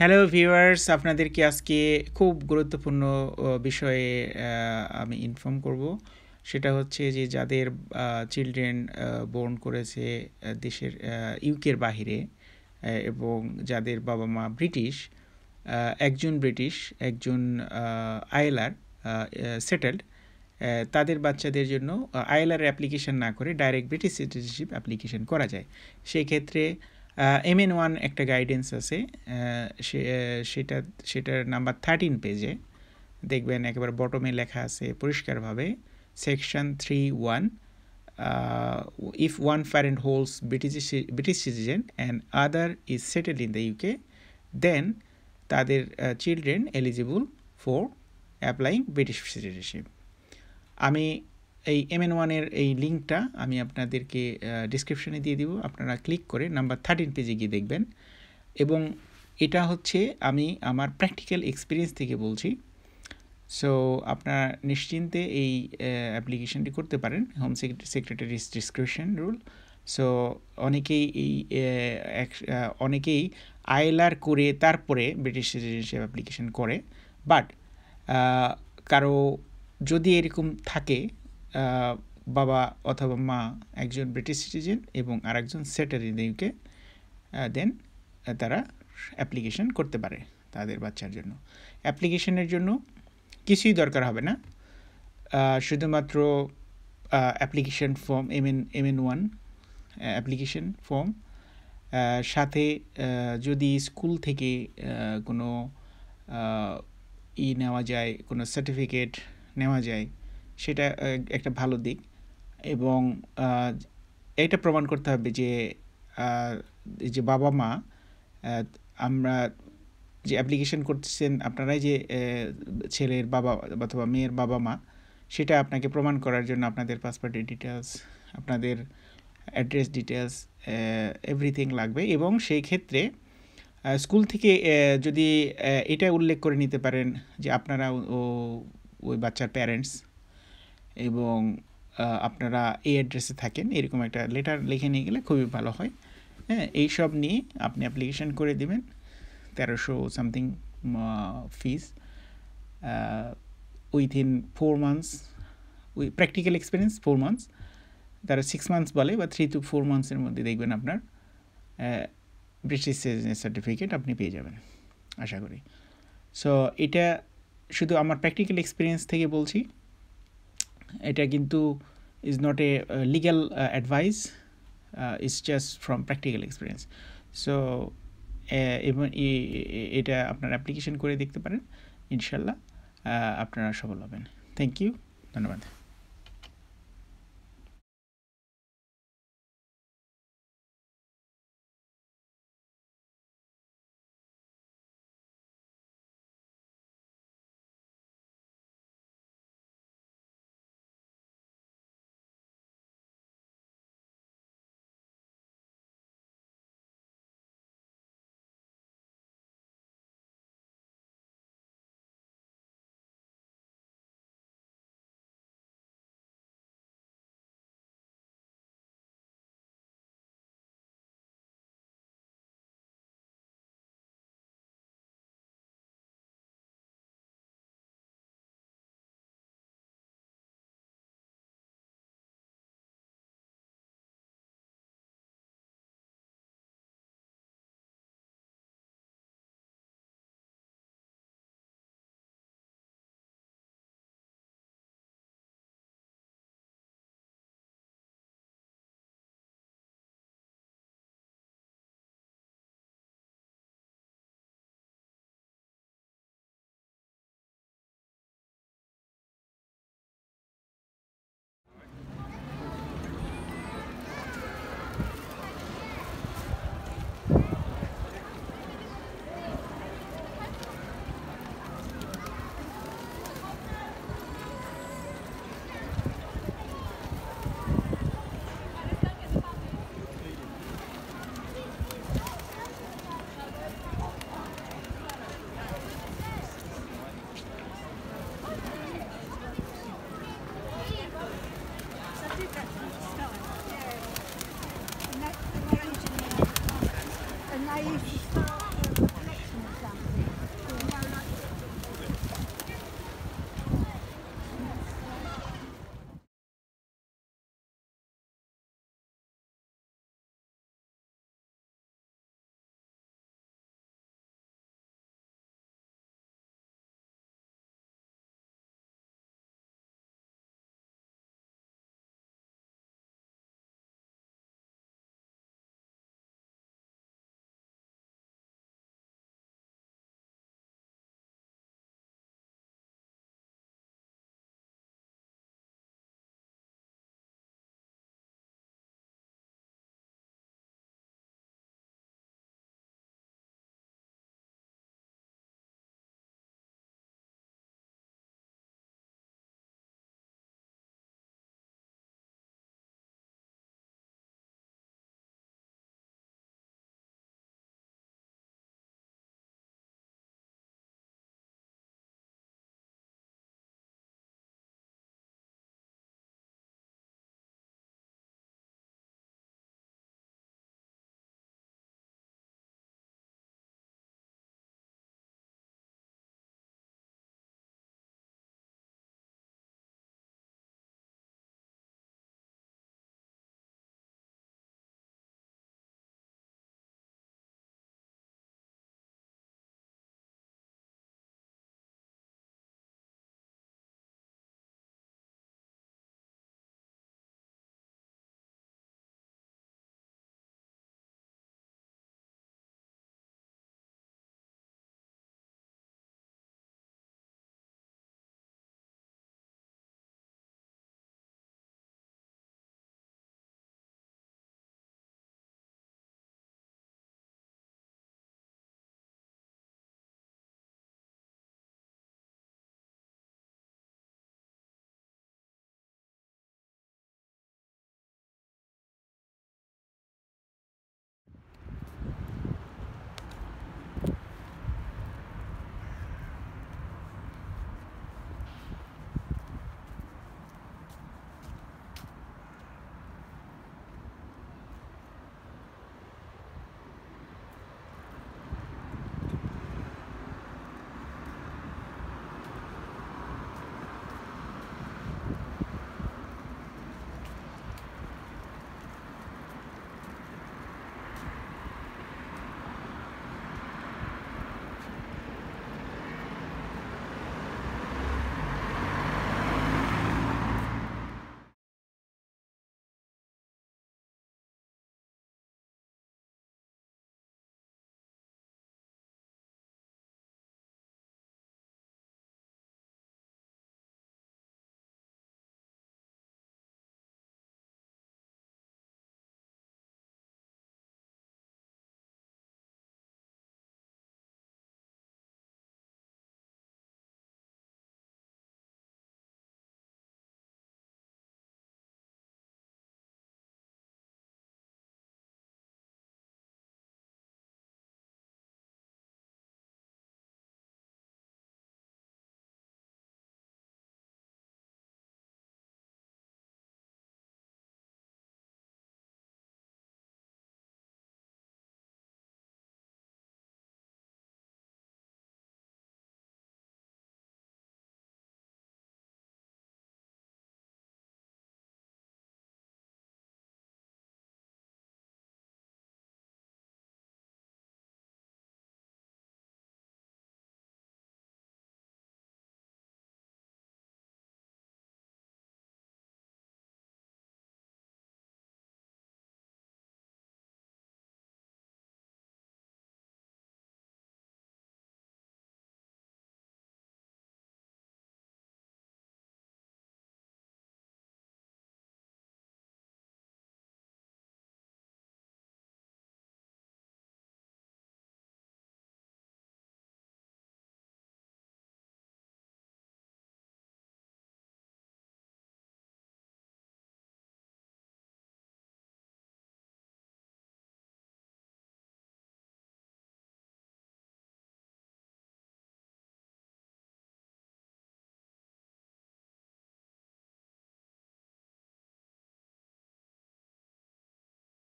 hello viewers আপনাদেরকে আজকে খুব গুরুত্বপূর্ণ বিষয়ে আমি ইনফর্ম করব সেটা হচ্ছে যে যাদের চিলড্রেন বোর্ন করেছে দেশের ইউকের বাহিরে এবং যাদের বাবা মা ব্রিটিশ একজন ব্রিটিশ একজন আয়েলার সেটেলড তাদের বাচ্চাদের জন্য আয়েলার অ্যাপ্লিকেশান না করে ডাইরেক্ট ব্রিটিশ সিটিজেনশিপ অ্যাপ্লিকেশান করা যায় সেই ক্ষেত্রে এম এন ওয়ান একটা গাইডেন্স আছে সেটা সেটার নাম্বার থার্টিন পেজে দেখবেন একেবারে বটমে লেখা আছে পরিষ্কারভাবে section three one if one and holds British British citizen and other is settle in the UK then তাদের children eligible for applying British citizenship আমি এই এম এন ওয়ানের এই লিঙ্কটা আমি আপনাদেরকে ডিসক্রিপশনে দিয়ে দিব আপনারা ক্লিক করে নাম্বার থার্টিন পেজে গিয়ে দেখবেন এবং এটা হচ্ছে আমি আমার প্র্যাকটিক্যাল এক্সপিরিয়েন্স থেকে বলছি সো আপনারা নিশ্চিন্তে এই অ্যাপ্লিকেশনটি করতে পারেন home secretary's discretion rule so অনেকেই এই অনেকেই আইএলআর করে তারপরে ব্রিটিশ সিটিজেনশিপ অ্যাপ্লিকেশন করে বাট কারো যদি এরকম থাকে বাবা অথবা মা একজন ব্রিটিশ সিটিজেন এবং আরেকজন সেটার ইন ইউকে দেন তারা অ্যাপ্লিকেশন করতে পারে তাদের বাচ্চার জন্য অ্যাপ্লিকেশানের জন্য কিছুই দরকার হবে না শুধুমাত্র application form M N M N one application form সাথে যদি স্কুল থেকে কোনো ই নেওয়া যায় কোনো সার্টিফিকেট নেওয়া যায় সেটা একটা ভালো দিক এবং এটা প্রমাণ করতে হবে যে যে বাবা মা আমরা যে অ্যাপ্লিকেশন করতেছেন আপনারাই যে ছেলের বাবা অথবা মেয়ের বাবা মা সেটা আপনাকে প্রমাণ করার জন্য আপনাদের পাসপোর্টের ডিটেলস আপনাদের অ্যাড্রেস ডিটেলস এভরিথিং লাগবে এবং সেই ক্ষেত্রে স্কুল থেকে যদি এটা উল্লেখ করে নিতে পারেন যে আপনারা ও ওই বাচ্চার প্যারেন্টস এবং আপনারা এই অ্যাড্রেসে থাকেন এরকম একটা লেটার লিখে নিয়ে গেলে খুবই ভালো হয় হ্যাঁ এই সব নিয়ে আপনি অ্যাপ্লিকেশান করে দেবেন তেরোশো something fees within four months we practical experience four months তারা সিক্স মান্থস বলে বা থ্রি টু ফোর মান্থসের মধ্যে দেখবেন আপনার ব্রিটিশ সিটিজেন সার্টিফিকেট আপনি পেয়ে যাবেন আশা করি সো এটা শুধু আমার প্র্যাকটিক্যাল এক্সপিরিয়েন্স থেকে বলছি এটা কিন্তু is not a legal advice is just from practical experience so এবং এটা আপনার অ্যাপ্লিকেশন করে দেখতে পারেন ইনশাল্লাহ uh, আপনারা সফল হবেন থ্যাংক ইউ ধন্যবাদ I